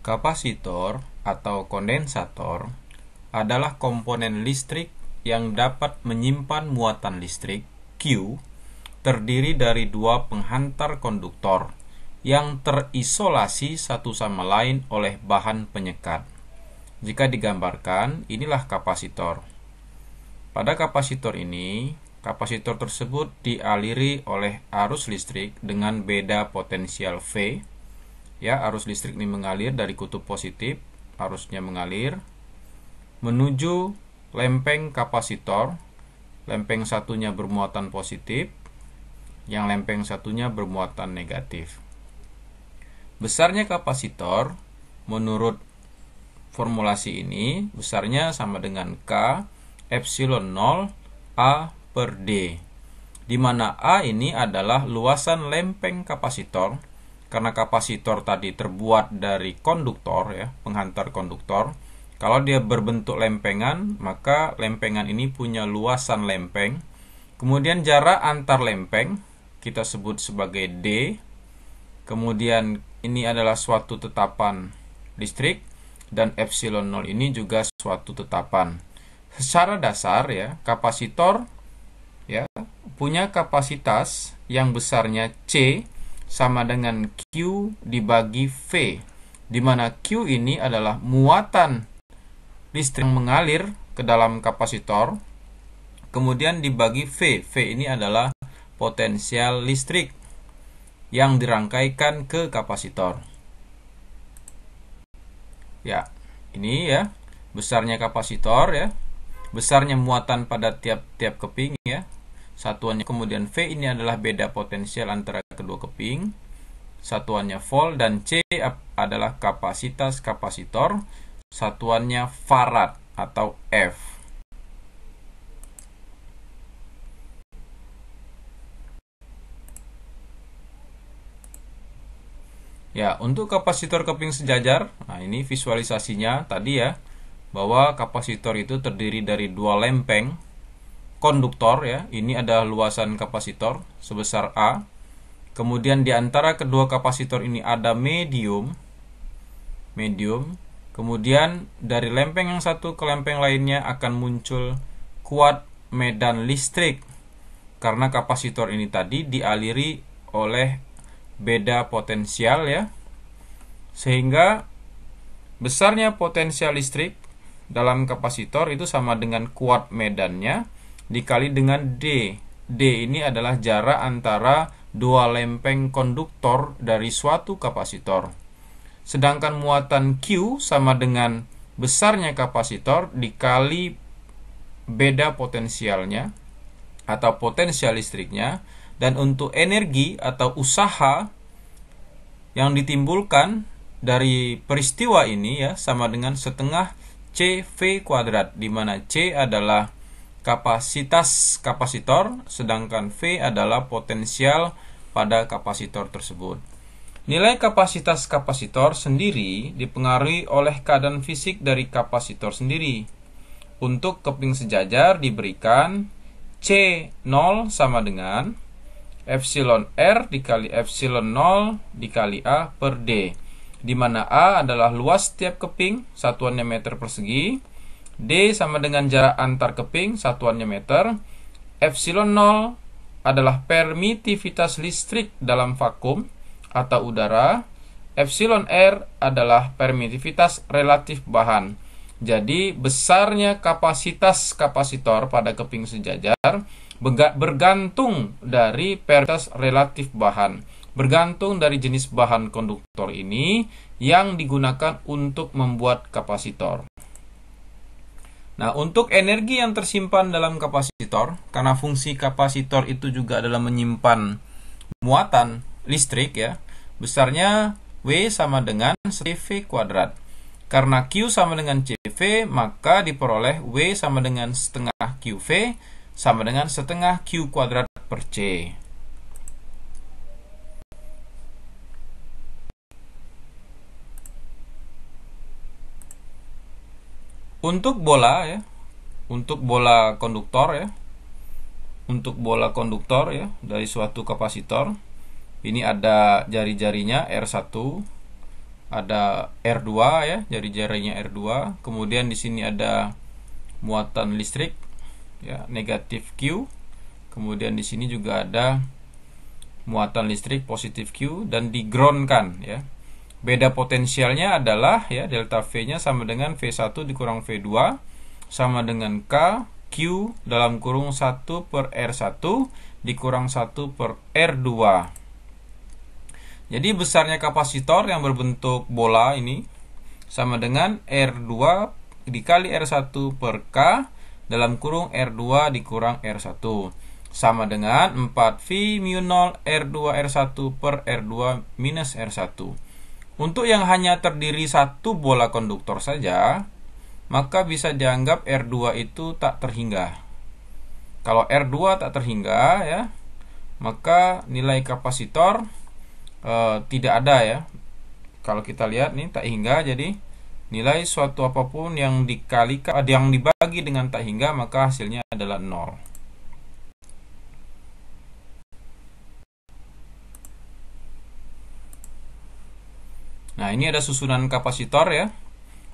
Kapasitor atau kondensator adalah komponen listrik yang dapat menyimpan muatan listrik Q terdiri dari dua penghantar konduktor yang terisolasi satu sama lain oleh bahan penyekat. Jika digambarkan, inilah kapasitor. Pada kapasitor ini, kapasitor tersebut dialiri oleh arus listrik dengan beda potensial V ya arus listrik ini mengalir dari kutub positif arusnya mengalir menuju lempeng kapasitor lempeng satunya bermuatan positif yang lempeng satunya bermuatan negatif besarnya kapasitor menurut formulasi ini besarnya sama dengan K epsilon 0 A per D di mana A ini adalah luasan lempeng kapasitor karena kapasitor tadi terbuat dari konduktor ya, penghantar konduktor. Kalau dia berbentuk lempengan, maka lempengan ini punya luasan lempeng. Kemudian jarak antar lempeng kita sebut sebagai D. Kemudian ini adalah suatu tetapan listrik dan epsilon 0 ini juga suatu tetapan. Secara dasar ya, kapasitor ya punya kapasitas yang besarnya C sama dengan Q dibagi V, di mana Q ini adalah muatan listrik yang mengalir ke dalam kapasitor, kemudian dibagi V. V ini adalah potensial listrik yang dirangkaikan ke kapasitor. Ya, ini ya, besarnya kapasitor ya, besarnya muatan pada tiap-tiap keping ya, Satuannya kemudian V ini adalah beda potensial antara kedua keping. Satuannya volt dan C adalah kapasitas kapasitor. Satuannya farad atau F. Ya, untuk kapasitor keping sejajar, nah ini visualisasinya tadi ya, bahwa kapasitor itu terdiri dari dua lempeng konduktor ya. Ini ada luasan kapasitor sebesar A. Kemudian di antara kedua kapasitor ini ada medium. Medium. Kemudian dari lempeng yang satu ke lempeng lainnya akan muncul kuat medan listrik karena kapasitor ini tadi dialiri oleh beda potensial ya. Sehingga besarnya potensial listrik dalam kapasitor itu sama dengan kuat medannya dikali dengan D. D ini adalah jarak antara dua lempeng konduktor dari suatu kapasitor. Sedangkan muatan Q sama dengan besarnya kapasitor dikali beda potensialnya atau potensial listriknya dan untuk energi atau usaha yang ditimbulkan dari peristiwa ini ya sama dengan setengah CV kuadrat di mana C adalah kapasitas kapasitor, sedangkan V adalah potensial pada kapasitor tersebut. Nilai kapasitas kapasitor sendiri dipengaruhi oleh keadaan fisik dari kapasitor sendiri. Untuk keping sejajar diberikan C0 sama dengan epsilon R dikali epsilon 0 dikali A per D, di mana A adalah luas setiap keping, satuannya meter persegi, D sama dengan jarak antar keping, satuannya meter. Epsilon 0 adalah permitivitas listrik dalam vakum atau udara. Epsilon R adalah permitivitas relatif bahan. Jadi besarnya kapasitas kapasitor pada keping sejajar bergantung dari permitivitas relatif bahan, bergantung dari jenis bahan konduktor ini yang digunakan untuk membuat kapasitor. Nah, untuk energi yang tersimpan dalam kapasitor, karena fungsi kapasitor itu juga adalah menyimpan muatan listrik ya, besarnya W sama dengan CV kuadrat. Karena Q sama dengan CV, maka diperoleh W sama dengan setengah QV sama dengan setengah Q kuadrat per C. Untuk bola ya, untuk bola konduktor ya, untuk bola konduktor ya dari suatu kapasitor. Ini ada jari-jarinya R1, ada R2 ya, jari-jarinya R2. Kemudian di sini ada muatan listrik ya negatif Q. Kemudian di sini juga ada muatan listrik positif Q dan digroundkan ya Beda potensialnya adalah ya delta V-nya sama dengan V1 dikurang V2 sama dengan K Q dalam kurung 1 per R1 dikurang 1 per R2. Jadi besarnya kapasitor yang berbentuk bola ini sama dengan R2 dikali R1 per K dalam kurung R2 dikurang R1 sama dengan 4V mu 0 R2 R1 per R2 minus R1. Untuk yang hanya terdiri satu bola konduktor saja, maka bisa dianggap R2 itu tak terhingga. Kalau R2 tak terhingga ya, maka nilai kapasitor e, tidak ada ya. Kalau kita lihat nih tak hingga jadi nilai suatu apapun yang dikalikan yang dibagi dengan tak hingga maka hasilnya adalah 0. Nah, ini ada susunan kapasitor ya.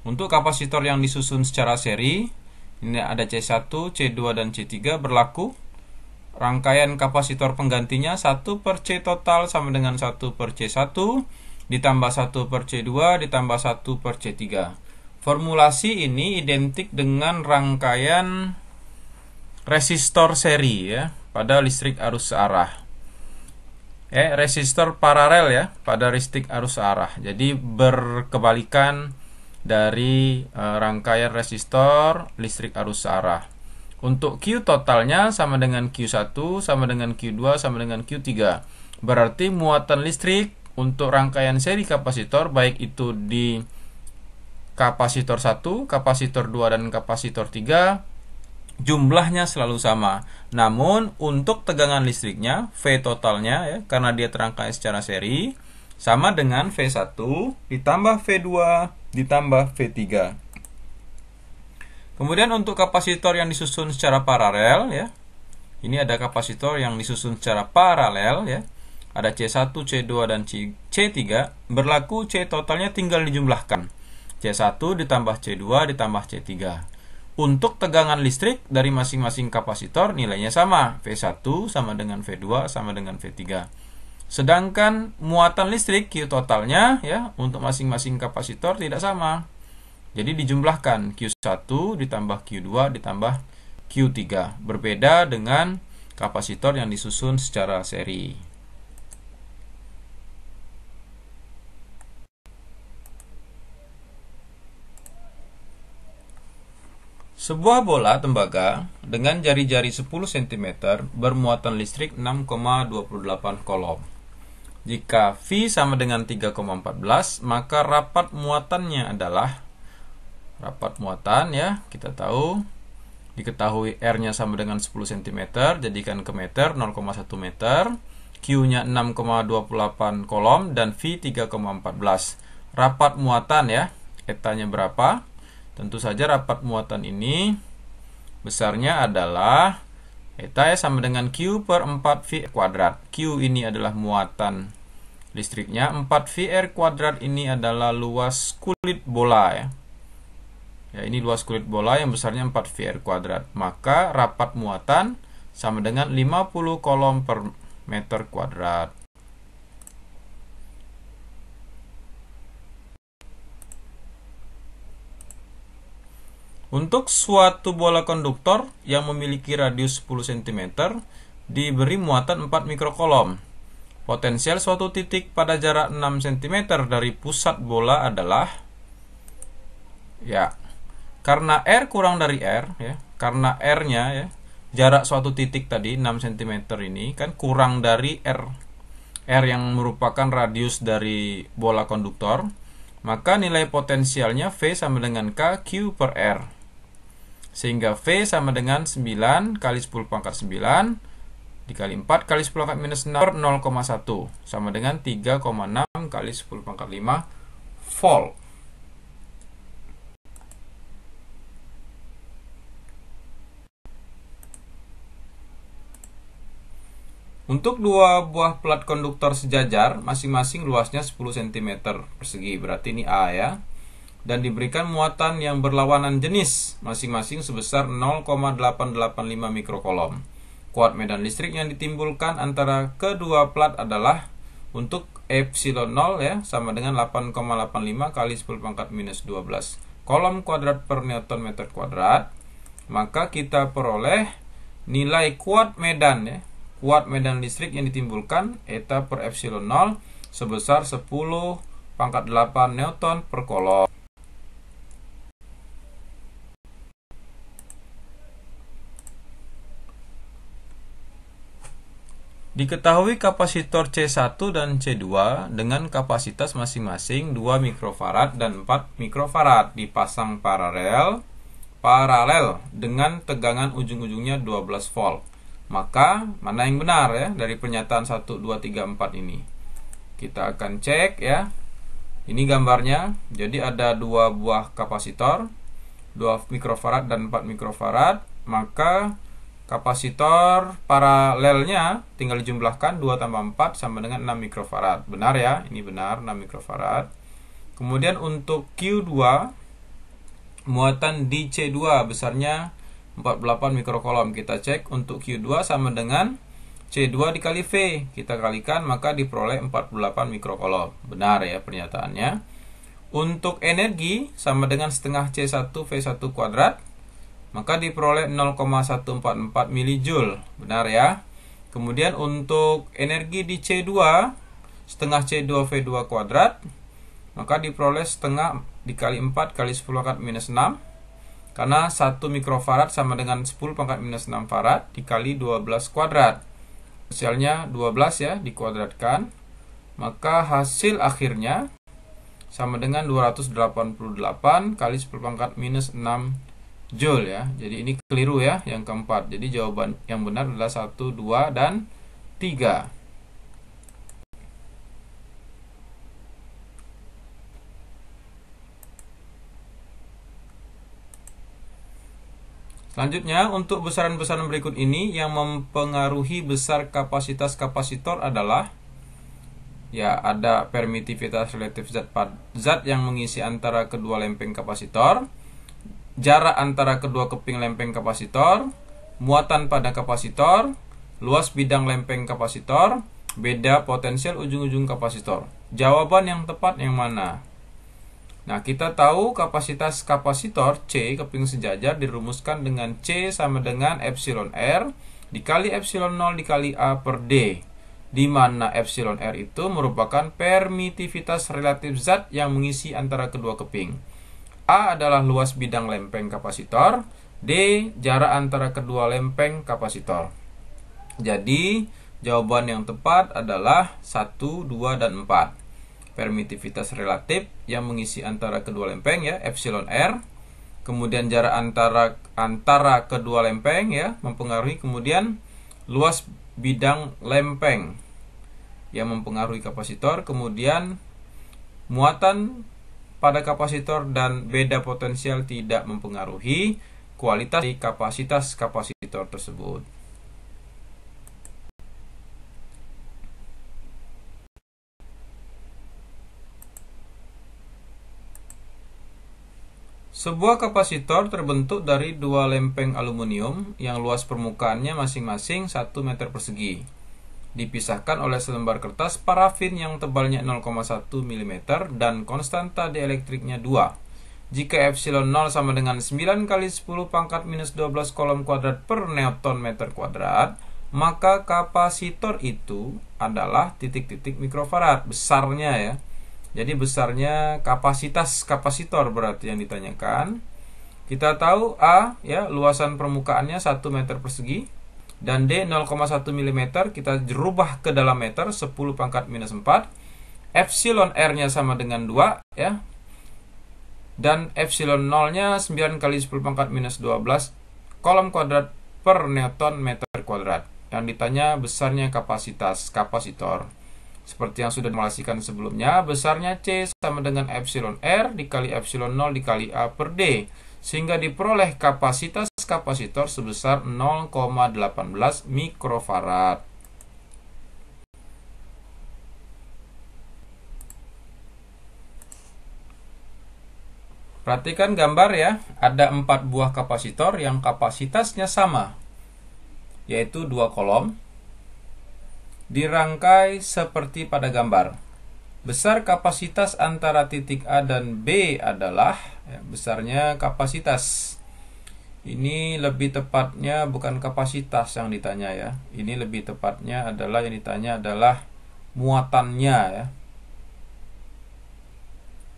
Untuk kapasitor yang disusun secara seri, ini ada C1, C2, dan C3 berlaku. Rangkaian kapasitor penggantinya 1 per C total sama dengan 1 per C1, ditambah 1 per C2, ditambah 1 per C3. Formulasi ini identik dengan rangkaian resistor seri ya pada listrik arus searah ya resistor paralel ya pada listrik arus arah. Jadi berkebalikan dari e, rangkaian resistor listrik arus arah. Untuk Q totalnya sama dengan Q1, sama dengan Q2, sama dengan Q3. Berarti muatan listrik untuk rangkaian seri kapasitor baik itu di kapasitor 1, kapasitor 2 dan kapasitor 3 jumlahnya selalu sama. Namun untuk tegangan listriknya V totalnya ya karena dia terangkai secara seri sama dengan V1 ditambah V2 ditambah V3. Kemudian untuk kapasitor yang disusun secara paralel ya. Ini ada kapasitor yang disusun secara paralel ya. Ada C1, C2 dan C3 berlaku C totalnya tinggal dijumlahkan. C1 ditambah C2 ditambah C3. Untuk tegangan listrik dari masing-masing kapasitor nilainya sama, V1 sama dengan V2 sama dengan V3. Sedangkan muatan listrik Q totalnya ya untuk masing-masing kapasitor tidak sama. Jadi dijumlahkan Q1 ditambah Q2 ditambah Q3. Berbeda dengan kapasitor yang disusun secara seri. Sebuah bola tembaga dengan jari-jari 10 cm bermuatan listrik 6,28 kolom. Jika V sama dengan 3,14, maka rapat muatannya adalah rapat muatan ya, kita tahu diketahui R-nya sama dengan 10 cm, jadikan ke meter 0,1 meter, Q-nya 6,28 kolom dan V 3,14. Rapat muatan ya, etanya berapa? Tentu saja rapat muatan ini besarnya adalah eta ya sama dengan Q per 4 V kuadrat. Q ini adalah muatan listriknya. 4 VR kuadrat ini adalah luas kulit bola ya. Ya, ini luas kulit bola yang besarnya 4 VR kuadrat. Maka rapat muatan sama dengan 50 kolom per meter kuadrat. Untuk suatu bola konduktor yang memiliki radius 10 cm diberi muatan 4 mikrokolom. Potensial suatu titik pada jarak 6 cm dari pusat bola adalah ya karena R kurang dari R ya, karena R-nya ya jarak suatu titik tadi 6 cm ini kan kurang dari R. R yang merupakan radius dari bola konduktor, maka nilai potensialnya V sama dengan K Q per R. Sehingga V sama dengan 9 kali 10 pangkat 9 dikali 4 kali 10 pangkat minus 6 0,1 sama dengan 3,6 kali 10 pangkat 5 volt. Untuk dua buah plat konduktor sejajar, masing-masing luasnya 10 cm persegi, berarti ini A ya dan diberikan muatan yang berlawanan jenis masing-masing sebesar 0,885 mikrokolom. Kuat medan listrik yang ditimbulkan antara kedua plat adalah untuk epsilon 0 ya sama dengan 8,85 kali 10 pangkat minus 12 kolom kuadrat per newton meter kuadrat maka kita peroleh nilai kuat medan ya kuat medan listrik yang ditimbulkan eta per epsilon 0 sebesar 10 pangkat 8 newton per kolom Diketahui kapasitor C1 dan C2 dengan kapasitas masing-masing 2 mikrofarad dan 4 mikrofarad dipasang paralel paralel dengan tegangan ujung-ujungnya 12 volt. Maka mana yang benar ya dari pernyataan 1 2 3 4 ini? Kita akan cek ya. Ini gambarnya. Jadi ada dua buah kapasitor, 2 mikrofarad dan 4 mikrofarad, maka Kapasitor paralelnya tinggal dijumlahkan 2 tambah 4 sama dengan 6 mikrofarad. Benar ya, ini benar 6 mikrofarad. Kemudian untuk Q2, muatan di C2 besarnya 48 mikrokolom. Kita cek untuk Q2 sama dengan C2 dikali V. Kita kalikan maka diperoleh 48 mikrokolom. Benar ya pernyataannya. Untuk energi sama dengan setengah C1 V1 kuadrat maka diperoleh 0,144 milijoule. Benar ya? Kemudian untuk energi di C2 setengah C2 V2 kuadrat maka diperoleh setengah dikali 4 kali 10 pangkat minus 6 karena 1 mikrofarad sama dengan 10 pangkat minus 6 farad dikali 12 kuadrat hasilnya 12 ya dikuadratkan maka hasil akhirnya sama dengan 288 kali 10 pangkat minus 6 Joule ya. Jadi ini keliru ya yang keempat. Jadi jawaban yang benar adalah 1, 2 dan 3. Selanjutnya, untuk besaran-besaran berikut ini yang mempengaruhi besar kapasitas kapasitor adalah ya ada permitivitas relatif zat zat yang mengisi antara kedua lempeng kapasitor jarak antara kedua keping lempeng kapasitor, muatan pada kapasitor, luas bidang lempeng kapasitor, beda potensial ujung-ujung kapasitor. Jawaban yang tepat yang mana? Nah, kita tahu kapasitas kapasitor C keping sejajar dirumuskan dengan C sama dengan epsilon R dikali epsilon 0 dikali A per D. Di mana epsilon R itu merupakan permitivitas relatif zat yang mengisi antara kedua keping. A adalah luas bidang lempeng kapasitor, D jarak antara kedua lempeng kapasitor. Jadi, jawaban yang tepat adalah 1, 2, dan 4. Permitivitas relatif yang mengisi antara kedua lempeng ya, epsilon R. Kemudian jarak antara antara kedua lempeng ya, mempengaruhi kemudian luas bidang lempeng yang mempengaruhi kapasitor, kemudian muatan pada kapasitor dan beda potensial tidak mempengaruhi kualitas dari kapasitas kapasitor tersebut. Sebuah kapasitor terbentuk dari dua lempeng aluminium yang luas permukaannya masing-masing 1 meter persegi dipisahkan oleh selembar kertas parafin yang tebalnya 0,1 mm dan konstanta dielektriknya 2. Jika epsilon 0 sama dengan 9 kali 10 pangkat minus 12 kolom kuadrat per neoton meter kuadrat, maka kapasitor itu adalah titik-titik mikrofarad besarnya ya. Jadi besarnya kapasitas kapasitor berarti yang ditanyakan. Kita tahu A ya luasan permukaannya 1 meter persegi dan D 0,1 mm kita rubah ke dalam meter 10 pangkat minus 4 epsilon R nya sama dengan 2 ya dan epsilon 0 nya 9 kali 10 pangkat minus 12 kolom kuadrat per newton meter kuadrat yang ditanya besarnya kapasitas kapasitor seperti yang sudah dimulasikan sebelumnya, besarnya C sama dengan epsilon R dikali epsilon 0 dikali A per D, sehingga diperoleh kapasitas kapasitor sebesar 0,18 mikrofarad. Perhatikan gambar ya, ada empat buah kapasitor yang kapasitasnya sama, yaitu dua kolom, dirangkai seperti pada gambar. Besar kapasitas antara titik A dan B adalah ya, besarnya kapasitas ini lebih tepatnya bukan kapasitas yang ditanya ya. Ini lebih tepatnya adalah yang ditanya adalah muatannya ya.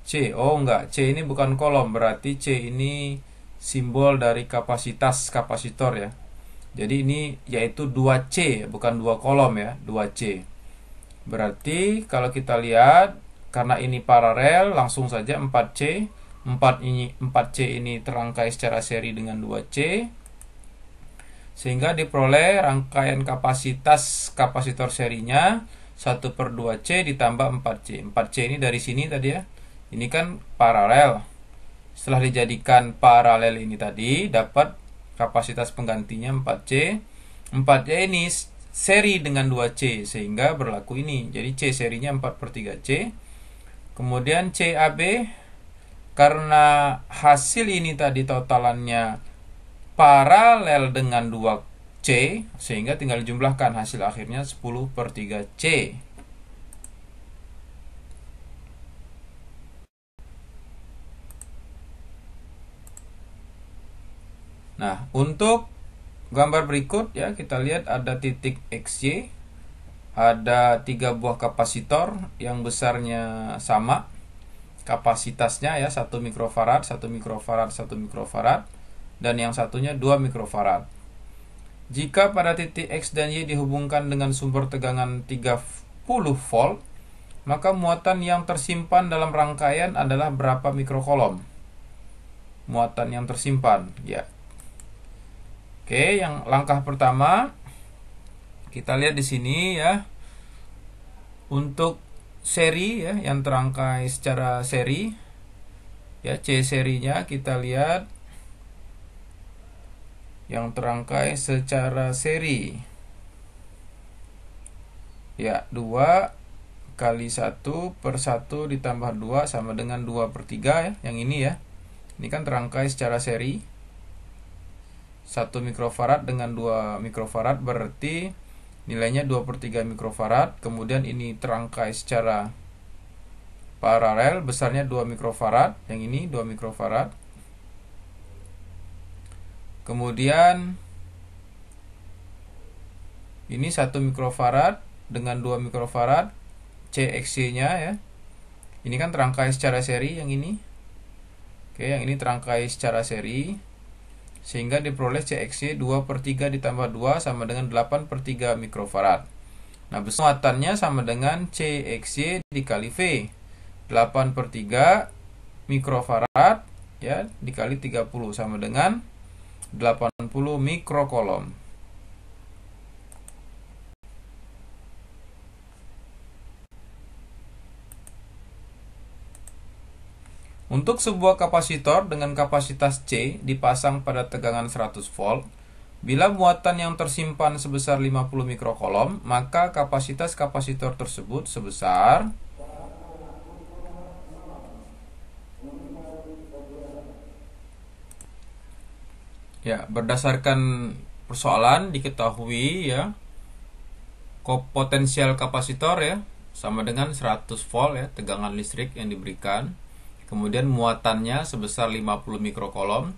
C, oh enggak, C ini bukan kolom, berarti C ini simbol dari kapasitas kapasitor ya. Jadi ini yaitu 2C, bukan dua kolom ya, 2C. Berarti kalau kita lihat, karena ini paralel, langsung saja 4C 4 ini 4C ini terangkai secara seri dengan 2C sehingga diperoleh rangkaian kapasitas kapasitor serinya 1 per 2C ditambah 4C 4C ini dari sini tadi ya ini kan paralel setelah dijadikan paralel ini tadi dapat kapasitas penggantinya 4C 4C ini seri dengan 2C sehingga berlaku ini jadi C serinya 4 per 3C kemudian CAB karena hasil ini tadi totalannya paralel dengan 2C, sehingga tinggal jumlahkan hasil akhirnya 10 per 3C. Nah, untuk gambar berikut ya kita lihat ada titik XY, ada tiga buah kapasitor yang besarnya sama kapasitasnya ya satu mikrofarad, satu mikrofarad, satu mikrofarad dan yang satunya 2 mikrofarad. Jika pada titik X dan Y dihubungkan dengan sumber tegangan 30 volt, maka muatan yang tersimpan dalam rangkaian adalah berapa mikrokolom? Muatan yang tersimpan, ya. Oke, yang langkah pertama kita lihat di sini ya. Untuk seri ya yang terangkai secara seri ya C serinya kita lihat yang terangkai secara seri ya 2 kali 1 per 1 ditambah 2 sama dengan 2 per 3 ya yang ini ya ini kan terangkai secara seri 1 mikrofarad dengan 2 mikrofarad berarti nilainya 2 per 3 mikrofarad kemudian ini terangkai secara paralel besarnya 2 mikrofarad yang ini 2 mikrofarad kemudian ini 1 mikrofarad dengan 2 mikrofarad CXC nya ya ini kan terangkai secara seri yang ini oke yang ini terangkai secara seri sehingga diperoleh CXC 2 per 3 ditambah 2 sama dengan 8 per 3 mikrofarad. Nah, besar sama dengan CXC dikali V. 8 per 3 mikrofarad ya, dikali 30 sama dengan 80 mikrokolom. Untuk sebuah kapasitor dengan kapasitas C dipasang pada tegangan 100 volt, bila muatan yang tersimpan sebesar 50 mikrokolom, maka kapasitas kapasitor tersebut sebesar Ya, berdasarkan persoalan diketahui ya potensial kapasitor ya sama dengan 100 volt ya tegangan listrik yang diberikan Kemudian muatannya sebesar 50 mikrokolom.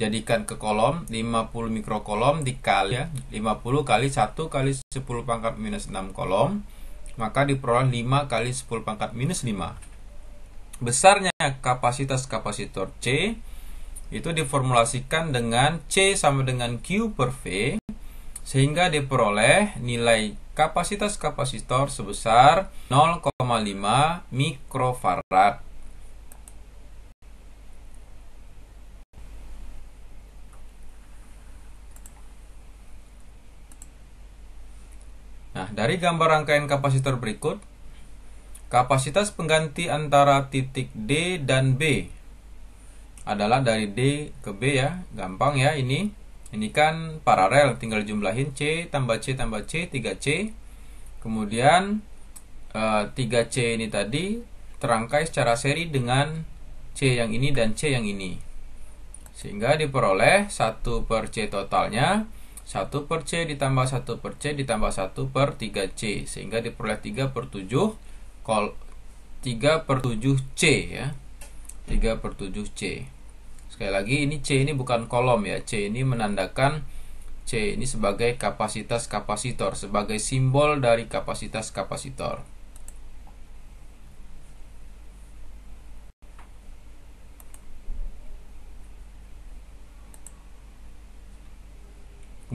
Jadikan ke kolom 50 mikrokolom dikali ya, 50 kali 1 kali 10 pangkat minus 6 kolom. Maka diperoleh 5 kali 10 pangkat minus 5. Besarnya kapasitas kapasitor C itu diformulasikan dengan C sama dengan Q per V sehingga diperoleh nilai kapasitas kapasitor sebesar 0,5 mikrofarad. Nah, dari gambar rangkaian kapasitor berikut, kapasitas pengganti antara titik D dan B adalah dari D ke B ya. Gampang ya ini. Ini kan paralel, tinggal jumlahin C tambah C tambah C, 3C. Kemudian e, eh, 3C ini tadi terangkai secara seri dengan C yang ini dan C yang ini. Sehingga diperoleh 1 per C totalnya 1 per C ditambah 1 per C ditambah 1 per 3C sehingga diperoleh 3 per 7 kol 3 per 7C ya 3 per 7C sekali lagi ini C ini bukan kolom ya C ini menandakan C ini sebagai kapasitas kapasitor sebagai simbol dari kapasitas kapasitor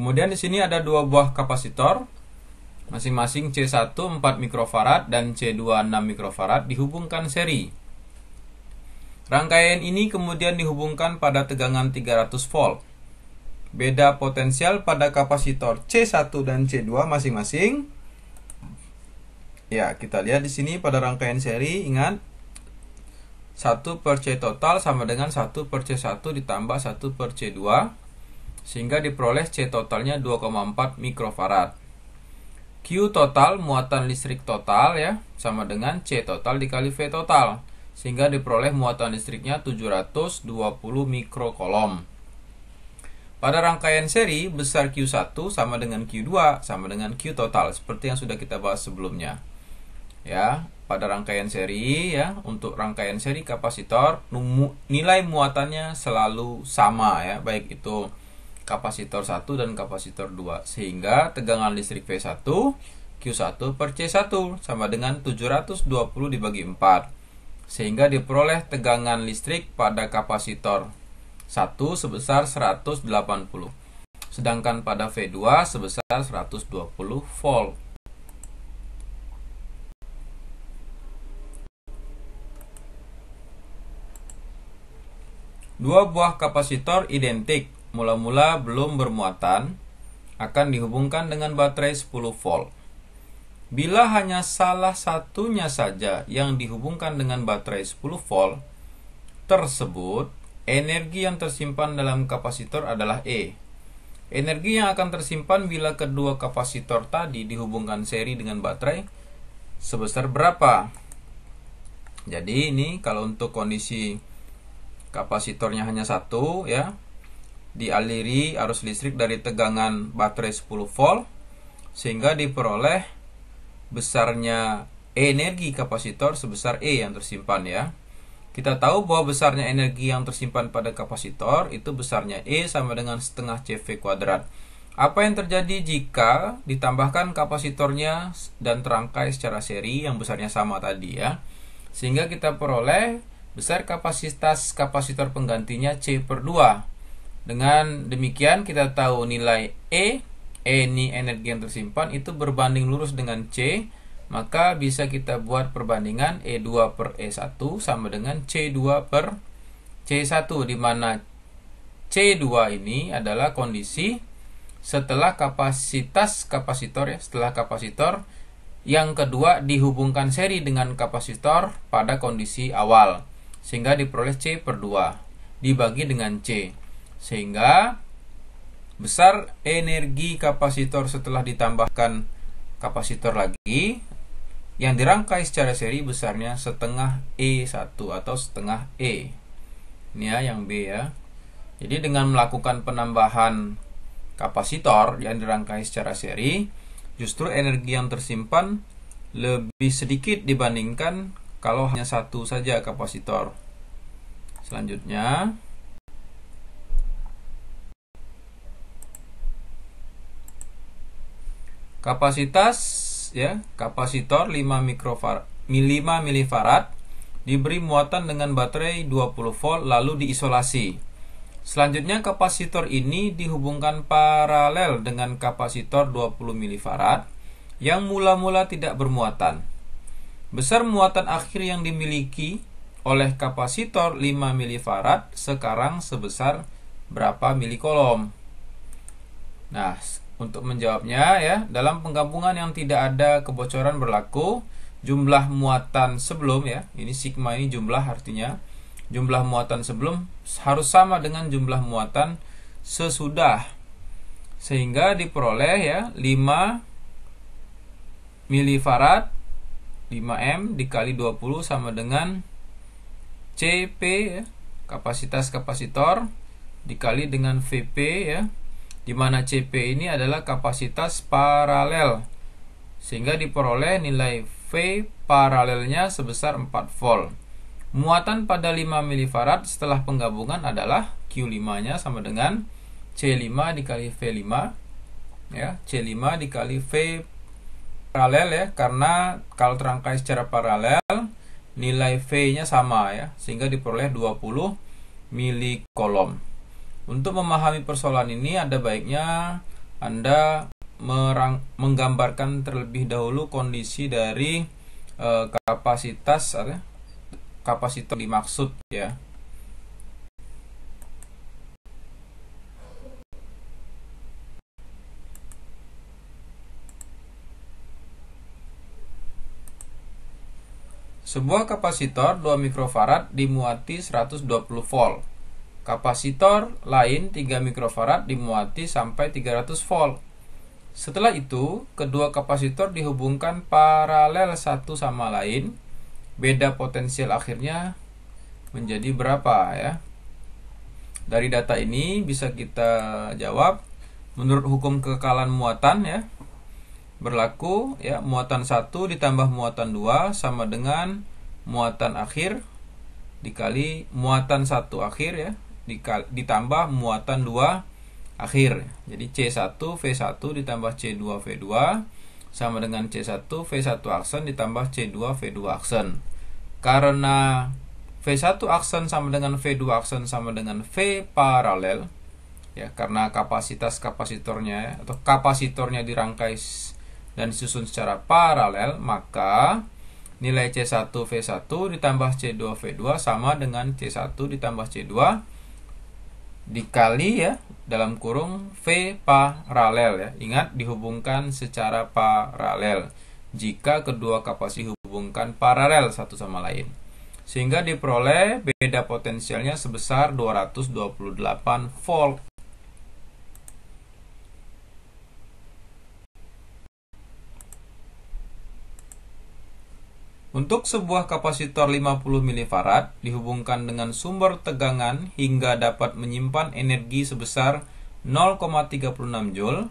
Kemudian di sini ada dua buah kapasitor masing-masing C1 4 mikrofarad dan C2 6 mikrofarad dihubungkan seri. Rangkaian ini kemudian dihubungkan pada tegangan 300 volt. Beda potensial pada kapasitor C1 dan C2 masing-masing. Ya, kita lihat di sini pada rangkaian seri, ingat 1 per C total sama dengan 1 per C1 ditambah 1 per C2 sehingga diperoleh C totalnya 2,4 mikrofarad. Q total muatan listrik total ya sama dengan C total dikali V total sehingga diperoleh muatan listriknya 720 mikrokolom. Pada rangkaian seri besar Q1 sama dengan Q2 sama dengan Q total seperti yang sudah kita bahas sebelumnya. Ya, pada rangkaian seri ya untuk rangkaian seri kapasitor nilai muatannya selalu sama ya baik itu kapasitor 1 dan kapasitor 2 sehingga tegangan listrik V1 Q1 per C1 sama dengan 720 dibagi 4 sehingga diperoleh tegangan listrik pada kapasitor 1 sebesar 180 sedangkan pada V2 sebesar 120 volt Dua buah kapasitor identik mula-mula belum bermuatan akan dihubungkan dengan baterai 10 volt. Bila hanya salah satunya saja yang dihubungkan dengan baterai 10 volt tersebut, energi yang tersimpan dalam kapasitor adalah E. Energi yang akan tersimpan bila kedua kapasitor tadi dihubungkan seri dengan baterai sebesar berapa? Jadi ini kalau untuk kondisi kapasitornya hanya satu ya, dialiri arus listrik dari tegangan baterai 10 volt sehingga diperoleh besarnya energi kapasitor sebesar E yang tersimpan ya. Kita tahu bahwa besarnya energi yang tersimpan pada kapasitor itu besarnya E sama dengan setengah CV kuadrat. Apa yang terjadi jika ditambahkan kapasitornya dan terangkai secara seri yang besarnya sama tadi ya. Sehingga kita peroleh besar kapasitas kapasitor penggantinya C per 2 dengan demikian kita tahu nilai E, E ini energi yang tersimpan itu berbanding lurus dengan C, maka bisa kita buat perbandingan E2 per E1 sama dengan C2 per C1 di mana C2 ini adalah kondisi setelah kapasitas kapasitor ya, setelah kapasitor yang kedua dihubungkan seri dengan kapasitor pada kondisi awal sehingga diperoleh C per 2 dibagi dengan C. Sehingga besar energi kapasitor setelah ditambahkan kapasitor lagi yang dirangkai secara seri besarnya setengah E1 atau setengah E. Ini ya yang B ya. Jadi dengan melakukan penambahan kapasitor yang dirangkai secara seri, justru energi yang tersimpan lebih sedikit dibandingkan kalau hanya satu saja kapasitor. Selanjutnya, Kapasitas ya, kapasitor 5 mikrofarad 5 milifarad diberi muatan dengan baterai 20 volt lalu diisolasi. Selanjutnya kapasitor ini dihubungkan paralel dengan kapasitor 20 milifarad yang mula-mula tidak bermuatan. Besar muatan akhir yang dimiliki oleh kapasitor 5 milifarad sekarang sebesar berapa milikolom? Nah, untuk menjawabnya ya, dalam penggabungan yang tidak ada kebocoran berlaku, jumlah muatan sebelum ya, ini sigma ini jumlah artinya jumlah muatan sebelum harus sama dengan jumlah muatan sesudah. Sehingga diperoleh ya 5 milifarad 5M dikali 20 sama dengan CP ya, kapasitas kapasitor dikali dengan VP ya di mana CP ini adalah kapasitas paralel sehingga diperoleh nilai V paralelnya sebesar 4 volt. Muatan pada 5 mF setelah penggabungan adalah Q5-nya sama dengan C5 dikali V5 ya, C5 dikali V paralel ya karena kalau terangkai secara paralel nilai V-nya sama ya sehingga diperoleh 20 mili kolom. Untuk memahami persoalan ini ada baiknya Anda merang, menggambarkan terlebih dahulu kondisi dari e, kapasitas apa, ya, kapasitor dimaksud ya. Sebuah kapasitor 2 mikrofarad dimuati 120 volt Kapasitor lain 3 mikrofarad dimuati sampai 300 volt. Setelah itu, kedua kapasitor dihubungkan paralel satu sama lain. Beda potensial akhirnya menjadi berapa ya? Dari data ini bisa kita jawab menurut hukum kekalan muatan ya. Berlaku ya muatan 1 ditambah muatan 2 sama dengan muatan akhir dikali muatan satu akhir ya ditambah muatan dua akhir. Jadi C1 V1 ditambah C2 V2 sama dengan C1 V1 aksen ditambah C2 V2 aksen. Karena V1 aksen sama dengan V2 aksen sama dengan V paralel ya karena kapasitas kapasitornya ya, atau kapasitornya dirangkai dan disusun secara paralel maka nilai C1 V1 ditambah C2 V2 sama dengan C1 ditambah C2 dikali ya dalam kurung V paralel ya. Ingat dihubungkan secara paralel jika kedua kapas dihubungkan paralel satu sama lain. Sehingga diperoleh beda potensialnya sebesar 228 volt. Untuk sebuah kapasitor 50 mF dihubungkan dengan sumber tegangan hingga dapat menyimpan energi sebesar 0,36 Joule.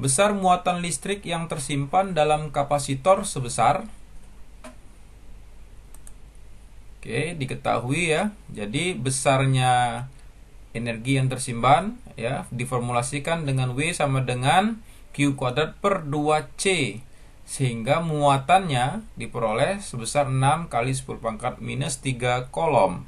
Besar muatan listrik yang tersimpan dalam kapasitor sebesar Oke, diketahui ya. Jadi besarnya energi yang tersimpan ya diformulasikan dengan W sama dengan Q kuadrat per 2C sehingga muatannya diperoleh sebesar 6 kali 10 pangkat minus 3 kolom.